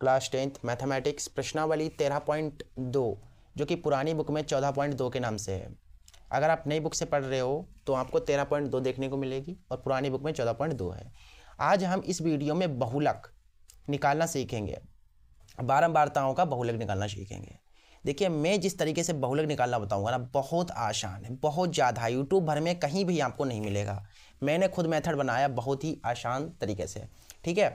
class tenth mathematics प्रश्नावली तेरह point दो जो कि पुरानी बुक में चौदह पॉइंट दो के नाम से है अगर आप नई बुक से पढ़ रहे हो तो आपको तेरह पॉइंट दो देखने को मिलेगी और पुरानी बुक में चौदह पॉइंट दो है आज हम इस वीडियो में बहुलक निकालना सीखेंगे बारम्बारताओं का बहुलक निकालना सीखेंगे देखिए मैं जिस तरीके से बहुलक निकालना बताऊँगा ना बहुत आसान है बहुत ज़्यादा है यूट्यूब भर में कहीं भी आपको नहीं मिलेगा मैंने खुद मेथड बनाया बहुत ही आसान तरीके से ठीक है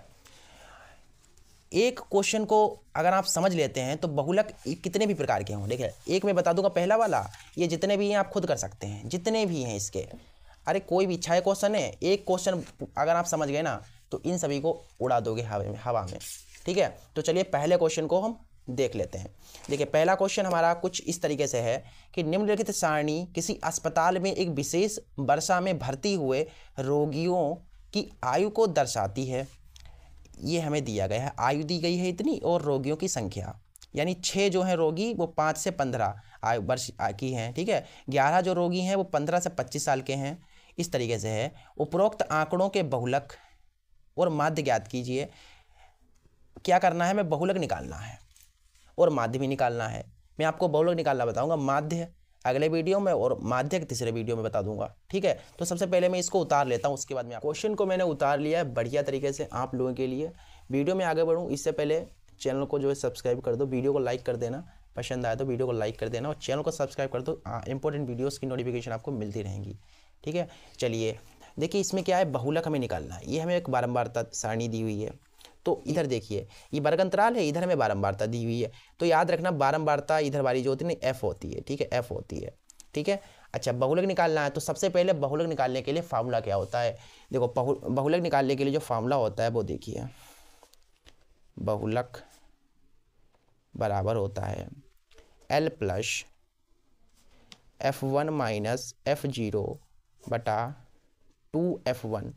एक क्वेश्चन को अगर आप समझ लेते हैं तो बहुलक कितने भी प्रकार के हों देखिए एक मैं बता दूंगा पहला वाला ये जितने भी हैं आप खुद कर सकते हैं जितने भी हैं इसके अरे कोई भी छः क्वेश्चन है एक क्वेश्चन अगर आप समझ गए ना तो इन सभी को उड़ा दोगे हवा में हवा में ठीक है तो चलिए पहले क्वेश्चन को हम देख लेते हैं देखिए पहला क्वेश्चन हमारा कुछ इस तरीके से है कि निम्नलिखित सारणी किसी अस्पताल में एक विशेष वर्षा में भर्ती हुए रोगियों की आयु को दर्शाती है ये हमें दिया गया है आयु दी गई है इतनी और रोगियों की संख्या यानी छः जो हैं रोगी वो पाँच से पंद्रह आयु वर्ष की हैं ठीक है ग्यारह जो रोगी हैं वो पंद्रह से पच्चीस साल के हैं इस तरीके से है उपरोक्त आंकड़ों के बहुलक और माध्य ज्ञात कीजिए क्या करना है मैं बहुलक निकालना है और माध्य भी निकालना है मैं आपको बहुलक निकालना बताऊंगा माध्य अगले वीडियो में और माध्यक तीसरे वीडियो में बता दूंगा ठीक है तो सबसे पहले मैं इसको उतार लेता हूँ उसके बाद में क्वेश्चन को मैंने उतार लिया है बढ़िया तरीके से आप लोगों के लिए वीडियो में आगे बढ़ूँ इससे पहले चैनल को जो है सब्सक्राइब कर दो वीडियो को लाइक कर देना पसंद आए तो वीडियो को लाइक कर देना और चैनल को सब्सक्राइब कर दो इंपॉर्टेंट वीडियोज़ की नोटिफिकेशन आपको मिलती रहेंगी ठीक है चलिए देखिए इसमें क्या है बहुलक हमें निकालना है ये हमें एक बारम्बारता सारणी दी हुई है तो इधर देखिए ये वर्ग अंतराल है इधर में बारंबारता दी हुई है तो याद रखना बारंबारता इधर वाली जो होती है ना एफ होती है ठीक है एफ होती है ठीक है अच्छा बहुलक निकालना है तो सबसे पहले बहुलक निकालने के लिए फार्मूला क्या होता है देखो बहुलक निकालने के लिए जो फार्मूला होता है वो देखिए बहुलक बराबर होता है L plus f one minus f zero बटा two f one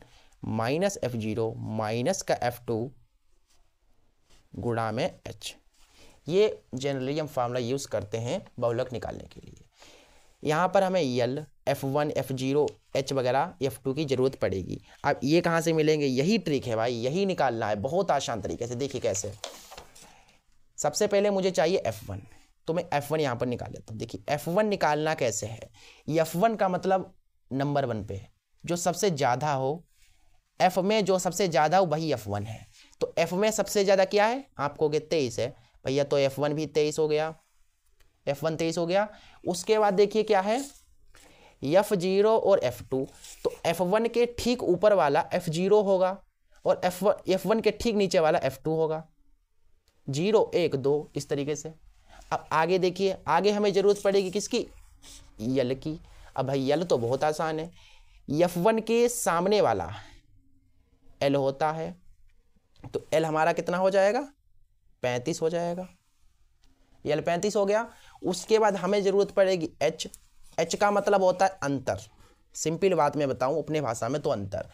minus f zero minus का एफ टू गुणा में एच ये जनरली हम फार्मूला यूज़ करते हैं बहुलक निकालने के लिए यहाँ पर हमें L f one f zero h वगैरह एफ़ टू की ज़रूरत पड़ेगी अब ये कहाँ से मिलेंगे यही ट्रिक है भाई यही निकालना है बहुत आसान तरीके से देखिए कैसे सबसे पहले मुझे चाहिए एफ़ वन तो मैं एफ़ वन यहाँ पर निकाल लेता हूँ देखिए एफ़ वन निकालना कैसे है एफ़ वन का मतलब नंबर वन पे है जो सबसे ज़्यादा हो एफ़ में जो सबसे ज़्यादा हो वही एफ़ वन है तो एफ में सबसे ज़्यादा क्या है आप कहोगे तेईस है भैया तो एफ वन भी तेईस हो गया एफ वन तेईस हो गया उसके बाद देखिए क्या है एफ जीरो और एफ टू तो एफ वन के ठीक ऊपर वाला एफ जीरो होगा और एफ एफ वन के ठीक नीचे वाला एफ टू होगा जीरो एक दो इस तरीके से अब आगे देखिए आगे हमें ज़रूरत पड़ेगी किसकी यल की अब भाई यल तो बहुत आसान है एफ वन के सामने वाला एल होता है तो एल हमारा कितना हो जाएगा पैंतीस हो जाएगा एल पैंतीस हो गया उसके बाद हमें ज़रूरत पड़ेगी एच एच का मतलब होता है अंतर सिंपल बात मैं बताऊं अपने भाषा में तो अंतर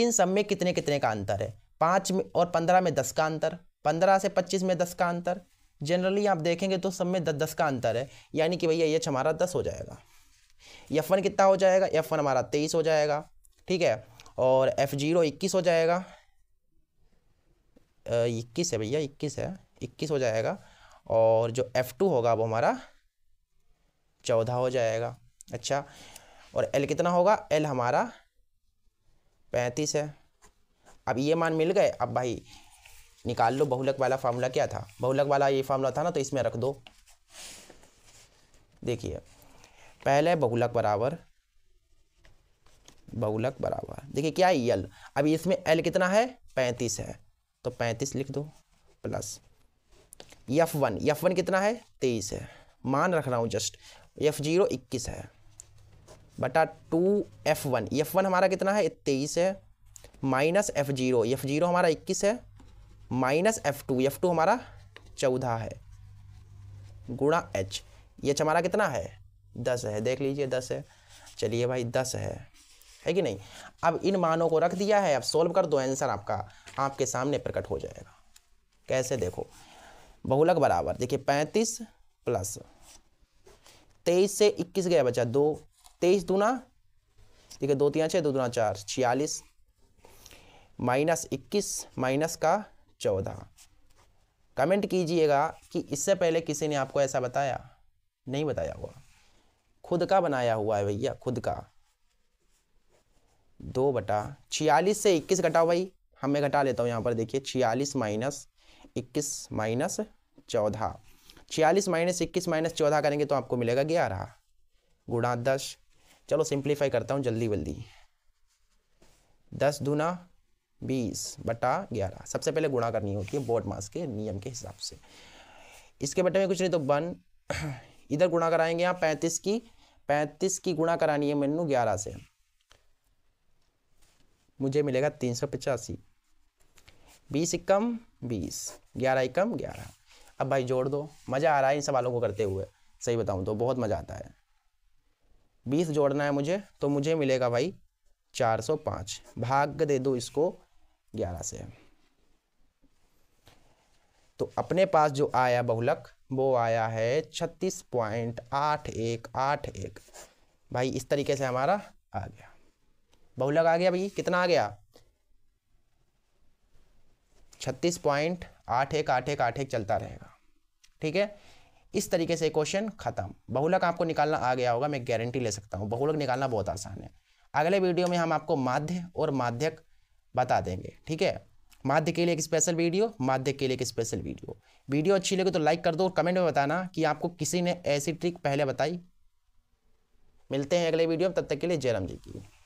इन सब में कितने कितने का अंतर है पाँच में और पंद्रह में दस का अंतर पंद्रह से पच्चीस में दस का अंतर जनरली आप देखेंगे तो सब में दस दस का अंतर है यानी कि भैया एच हमारा दस हो जाएगा एफ वन कितना हो जाएगा एफ वन हमारा तेईस हो जाएगा ठीक है और एफ जीरो इक्कीस हो जाएगा इक्कीस है भैया इक्कीस है इक्कीस हो जाएगा और जो एफ़ टू होगा वो हमारा चौदह हो जाएगा अच्छा और एल कितना होगा एल हमारा पैंतीस है अब ये मान मिल गए अब भाई निकाल लो बहुलक वाला फार्मूला क्या था बहुलक वाला ये फार्मूला था ना तो इसमें रख दो देखिए पहले बहुलक बराबर बहुलक बराबर देखिए क्या है यल अब इसमें एल कितना है पैंतीस है तो पैंतीस लिख दो plus f one f one कितना है तेईस है मान रख रहा हूँ जस्ट यफ जीरो इक्कीस है बटा two f one f one हमारा कितना है तेईस है minus f zero f zero हमारा इक्कीस है minus f two f two हमारा चौदह है गुणा एच एच हमारा कितना है दस है देख लीजिए दस है चलिए भाई दस है है कि नहीं अब इन मानों को रख दिया है अब सोल्व कर दो आंसर आपका आपके सामने प्रकट हो जाएगा कैसे देखो बहुलक बराबर देखिए पैंतीस प्लस तेईस से इक्कीस गया बचा दो तेईस दूना ठीक है दो तिया छः दो दूना चार छियालीस माइनस इक्कीस माइनस का चौदह कमेंट कीजिएगा कि इससे पहले किसी ने आपको ऐसा बताया नहीं बताया हुआ खुद का बनाया हुआ है भैया खुद का दो बटा छियालीस से इक्कीस घटाओ भाई हम मैं घटा लेता हूँ यहाँ पर देखिए छियालीस माइनस इक्कीस माइनस चौदह छियालीस माइनस इक्कीस माइनस चौदह करेंगे तो आपको मिलेगा ग्यारह गुणा दस चलो सिंप्लीफाई करता हूँ जल्दी जल्दी दस दूना बीस बटा ग्यारह सबसे पहले गुणा करनी होती है बोर्ड मास के नियम के हिसाब से इसके बटे में कुछ नहीं तो वन इधर गुणा कराएंगे यहाँ पैंतीस की पैंतीस की गुणा करानी है मैनू ग्यारह से मुझे मिलेगा तीन सौ पचासी बीस इक्कम बीस ग्यारह इक्कम ग्यारह अब भाई जोड़ दो मज़ा आ रहा है इन सवालों को करते हुए सही बताऊँ तो बहुत मज़ा आता है बीस जोड़ना है मुझे तो मुझे मिलेगा भाई चार सौ पाँच भाग दे दो इसको ग्यारह से तो अपने पास जो आया बहुलक वो आया है छत्तीस पॉइंट आठ एक आठ एक भाई इस तरीके से हमारा आ गया बहुलक आ गया भाई कितना आ गया छत्तीस पॉइंट आठ एक आठ एक आठ एक चलता रहेगा ठीक है इस तरीके से क्वेश्चन खत्म बहुलक आपको निकालना आ गया होगा मैं गारंटी ले सकता हूँ बहुलक निकालना बहुत आसान है अगले वीडियो में हम आपको माध्य और माध्यक बता देंगे ठीक है माध्य के लिए एक स्पेशल वीडियो माध्य के लिए एक स्पेशल वीडियो वीडियो अच्छी लगे तो लाइक कर दो और कमेंट में बताना कि आपको किसी ने ऐसी ट्रिक पहले बताई मिलते हैं अगले वीडियो में तब तक के लिए जयराम जी की